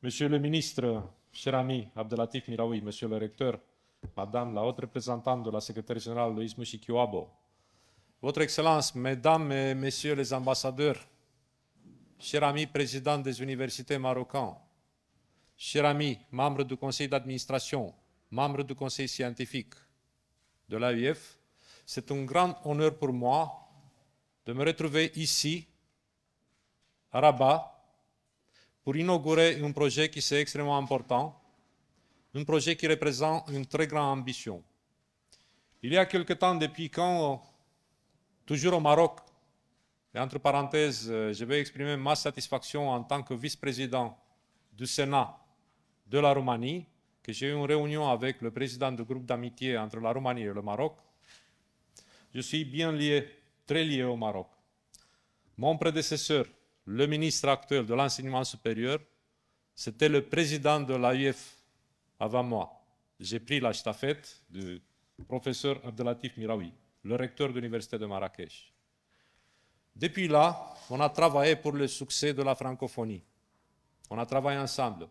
Monsieur le ministre, cher ami Abdelatif Miraoui, monsieur le recteur, madame la haute représentante de la secrétaire générale Loïs Mouchikiwabo, votre Excellence, mesdames et messieurs les ambassadeurs, cher ami président des universités marocaines, cher ami membre du conseil d'administration, membre du conseil scientifique de l'AUF, c'est un grand honneur pour moi de me retrouver ici, à Rabat, pour inaugurer un projet qui c'est extrêmement important, un projet qui représente une très grande ambition. Il y a quelque temps, depuis quand, toujours au Maroc, et entre parenthèses, euh, je vais exprimer ma satisfaction en tant que vice-président du Sénat de la Roumanie, que j'ai eu une réunion avec le président du groupe d'amitié entre la Roumanie et le Maroc. Je suis bien lié, très lié au Maroc. Mon prédécesseur, le ministre actuel de l'enseignement supérieur, c'était le président de l'AIF avant moi. J'ai pris la staffette du professeur Abdelatif Miraoui, le recteur de l'université de Marrakech. Depuis là, on a travaillé pour le succès de la francophonie. On a travaillé ensemble.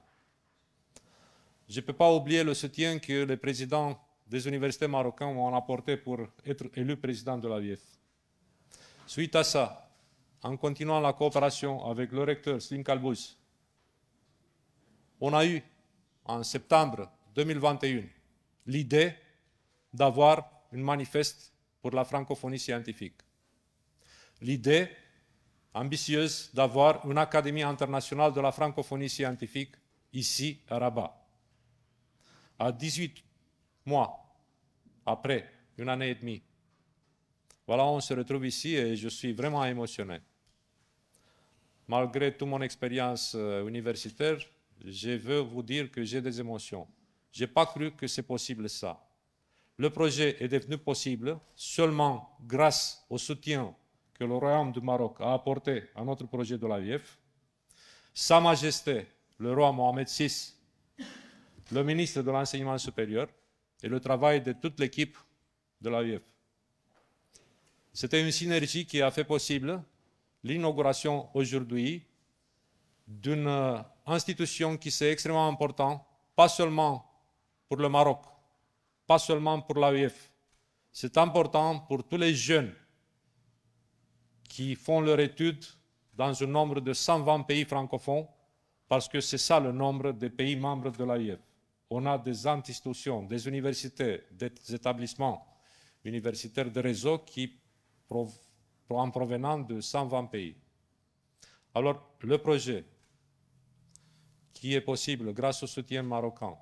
Je ne peux pas oublier le soutien que les présidents des universités marocaines m'ont apporté pour être élu président de l'AIF. Suite à ça, en continuant la coopération avec le recteur Slim Kalbous, on a eu en septembre 2021 l'idée d'avoir une manifeste pour la francophonie scientifique. L'idée ambitieuse d'avoir une académie internationale de la francophonie scientifique ici à Rabat. À 18 mois après, une année et demie, voilà, on se retrouve ici et je suis vraiment émotionné malgré toute mon expérience euh, universitaire, je veux vous dire que j'ai des émotions. Je n'ai pas cru que c'est possible ça. Le projet est devenu possible seulement grâce au soutien que le Royaume du Maroc a apporté à notre projet de l'AVF. Sa Majesté, le roi Mohamed VI, le ministre de l'Enseignement supérieur et le travail de toute l'équipe de la UEF. C'était une synergie qui a fait possible l'inauguration aujourd'hui d'une institution qui c'est extrêmement important, pas seulement pour le Maroc, pas seulement pour l'AEF. C'est important pour tous les jeunes qui font leur étude dans un nombre de 120 pays francophones, parce que c'est ça le nombre des pays membres de l'AEF. On a des institutions, des universités, des établissements universitaires de réseau qui en provenant de 120 pays. Alors, le projet qui est possible grâce au soutien marocain,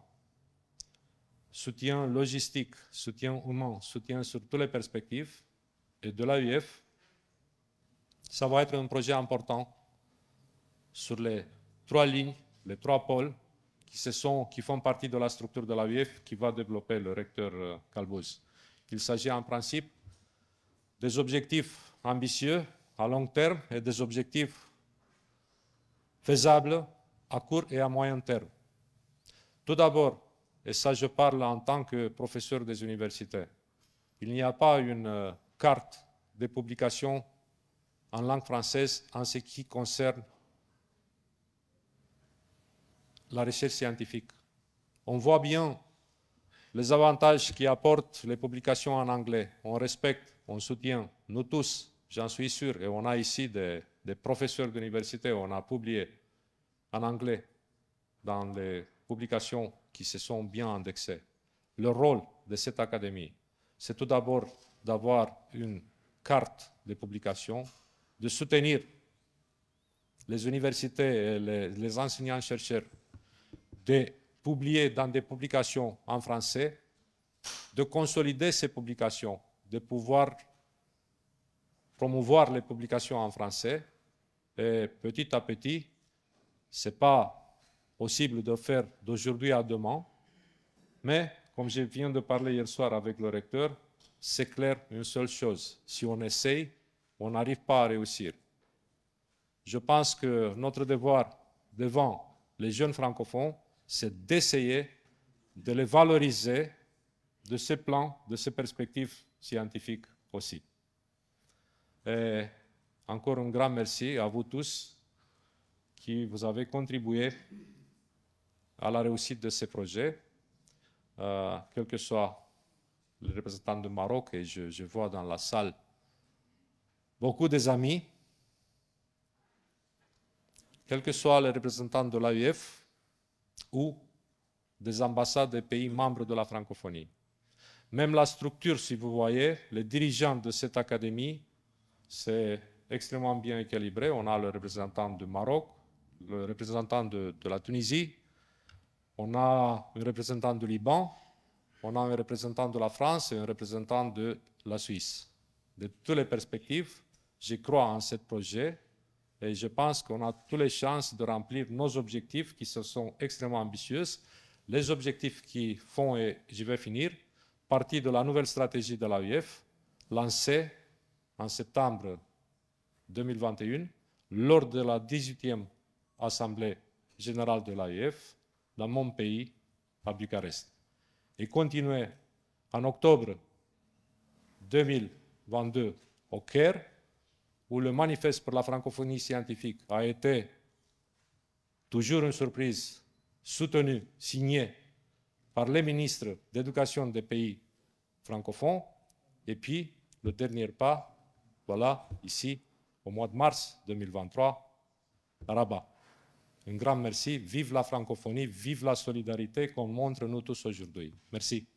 soutien logistique, soutien humain, soutien sur toutes les perspectives, et de l'AUF, ça va être un projet important sur les trois lignes, les trois pôles qui, se sont, qui font partie de la structure de l'AUF qui va développer le recteur euh, Calbouz. Il s'agit en principe des objectifs ambitieux à long terme et des objectifs faisables à court et à moyen terme. Tout d'abord, et ça je parle en tant que professeur des universités, il n'y a pas une euh, carte de publication en langue française en ce qui concerne la recherche scientifique. On voit bien les avantages qui apportent les publications en anglais. On respecte, on soutient, nous tous, J'en suis sûr. Et on a ici des, professeurs d'université, on a publié en anglais dans des publications qui se sont bien indexées. Le rôle de cette académie, c'est tout d'abord d'avoir une carte de publication, de soutenir les universités et les enseignants-chercheurs, de publier dans des publications en français, de consolider ces publications, de pouvoir promouvoir les publications en français. Et petit à petit, ce n'est pas possible de faire d'aujourd'hui à demain, mais comme je viens de parler hier soir avec le recteur, c'est clair une seule chose. Si on essaye, on n'arrive pas à réussir. Je pense que notre devoir devant les jeunes francophones, c'est d'essayer de les valoriser de ces plans, de ces perspectives scientifiques aussi. Et encore un grand merci à vous tous qui vous avez contribué à la réussite de ce projet, euh, quel que soit le représentant du Maroc, et je, je vois dans la salle beaucoup des amis, quel que soit le représentant de l'AUF ou des ambassades des pays membres de la francophonie. Même la structure, si vous voyez, les dirigeants de cette académie c'est extrêmement bien équilibré. On a le représentant du Maroc, le représentant de, la Tunisie, on a un représentant du Liban, on a un représentant de la France et un représentant de la Suisse. De toutes les perspectives, je crois en ce projet et je pense qu'on a toutes les chances de remplir nos objectifs qui sont extrêmement ambitieux. Les objectifs qui font, et je vais finir, partie de la nouvelle stratégie de l'AUF lancée en septembre 2021, lors de la 18e Assemblée générale de l'AEF, dans mon pays, à Bucarest. Et continuer en octobre 2022 au Caire, où le manifeste pour la francophonie scientifique a été toujours une surprise, soutenu, signé par les ministres d'éducation des pays francophones, et puis le dernier pas voilà, ici, au mois de mars 2023, à Rabat. Un grand merci. Vive la francophonie, vive la solidarité qu'on montre nous tous aujourd'hui. Merci.